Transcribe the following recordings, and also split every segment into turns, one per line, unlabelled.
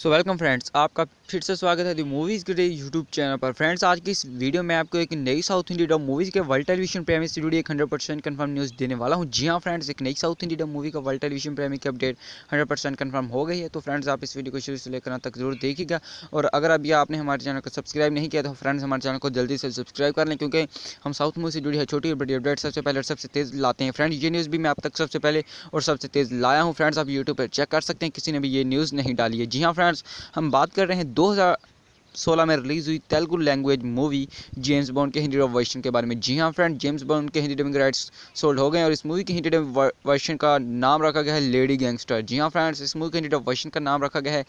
so welcome friends आपका फिर से स्वागत है दी मूवीज़ के यूट्यूब चैनल पर फ्रेंड्स आज की इस वीडियो में आपको एक नई साउथ इंडी डब मूवीज़ के वर्ल्ड टेलीविजन प्रेमी से जुड़ी एक हंड्रेड परसेंट कन्फर्म न्यूज़ देने वाला हूं जी हां फ्रेंड्स एक नई साउथ इंडी डब मूवी का वर्ल्ड टेलीविजन प्रेमी की अपडेट हंड्रेड परसेंट कन्फर्म हो गई है तो फ्रेंड्स आप इस वीडियो को शुरू से लेकर तक जरूर देखिएगा और अगर अभी आपने हमारे चैनल को सब्सक्राइब नहीं किया तो फ्रेंड्स हमारे चैनल को जल्दी से सब्सक्राइब कर लें क्योंकि हम साउथ मूवी से जुड़ी है छोटी और बड़ी अपडेट सबसे पहले सबसे तेज़ लाते हैं फ्रेंड्स ये न्यूज़ भी मैं आप तक सबसे पहले और सबसे तेज़ लाया हूँ फ्रेंड्स आप यूट्यूब पर चेक कर सकते हैं किसी ने भी ये न्यूज़ नहीं डाली है जी हाँ फ्रेंड्स हम बात कर रहे हैं 2016 में रिलीज़ हुई Telugu language movie James Bond के हिंदी डब के बारे में जी हाँ फ्रेंड जेम्स बॉन्ड के हिंदी डबिंग राइट्स सोल्ड हो गए और इस मूवी के हिंदी डब वर्शन का नाम रखा गया है लेडी गैंगस्टर जी हाँ फ्रेंड्स इस मूवी के हिंदी डब वर्शन का नाम रखा गया है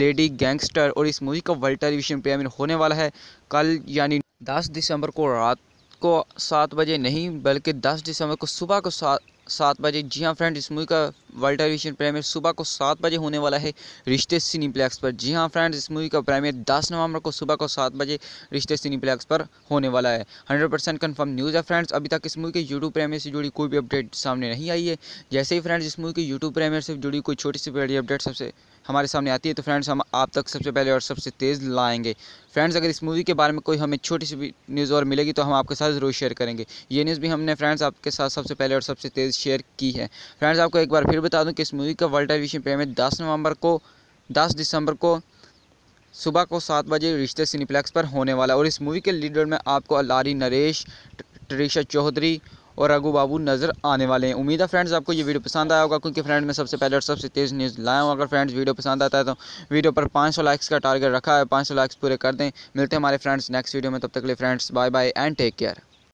लेडी गैंगस्टर और इस मूवी का वर्ल्ड टेलीविजन प्रीमियर होने वाला है कल यानी दस दिसंबर को रात को सात बजे नहीं बल्कि दस दिसंबर को सुबह को सात सात बजे जी हाँ फ्रेंड इस मूवी का वर्ल्ड टेलीविजन प्रीमियर सुबह को सात बजे होने वाला है रिश्ते सिनीप्लेक्स पर जी हाँ फ्रेंड्स इस मूवी का प्रीमियर दस नवंबर को सुबह को सात बजे रिश्ते सिनीप्लेक्स पर होने वाला है हंड्रेड परसेंट कन्फर्म न्यूज़ है फ्रेंड्स अभी तक इस मूवी के यूट्यूब प्रेमियर से जुड़ी कोई भी अपडेट सामने नहीं आई है जैसे ही फ्रेंड्स इस मूवी के यूट्यूब प्रेमियर से जुड़ी कोई छोटी सी बड़ी अपडेट सबसे हमारे सामने आती है तो फ्रेंड्स हम आप तक सबसे पहले और सबसे तेज़ लाएंगे फ्रेंड्स अगर इस मूवी के बारे में कोई हमें छोटी सी न्यूज़ और मिलेगी तो हम आपके साथ ज़रूर शेयर करेंगे ये न्यूज़ भी हमने फ्रेंड्स आपके साथ सबसे पहले और सबसे तेज़ डिटेल्स शेयर की है फ्रेंड्स आपको एक बार फिर बता दूं कि इस मूवी का वर्ल्ड टेलीविजन पेमेंट दस नवंबर को दस दिसंबर को सुबह को सात बजे रिश्ते सिनीप्लेक्स पर होने वाला और इस मूवी के लीडर में आपको अलारी नरेश ट्रिशा चौधरी और रघु बाबू नज़र आने वाले हैं उम्मीद है फ्रेंड्स आपको ये वीडियो पसंद आया होगा क्योंकि फ्रेंड मैं सबसे पहले और सबसे तेज़ न्यूज़ लाया हूँ अगर फ्रेंड्स वीडियो पसंद आता है तो वीडियो पर 500 लाइक्स का टारगेट रखा है 500 लाइक्स पूरे कर दें मिलते हैं हमारे फ्रेंड्स नेक्स्ट वीडियो में तब तक के लिए friends bye bye and take care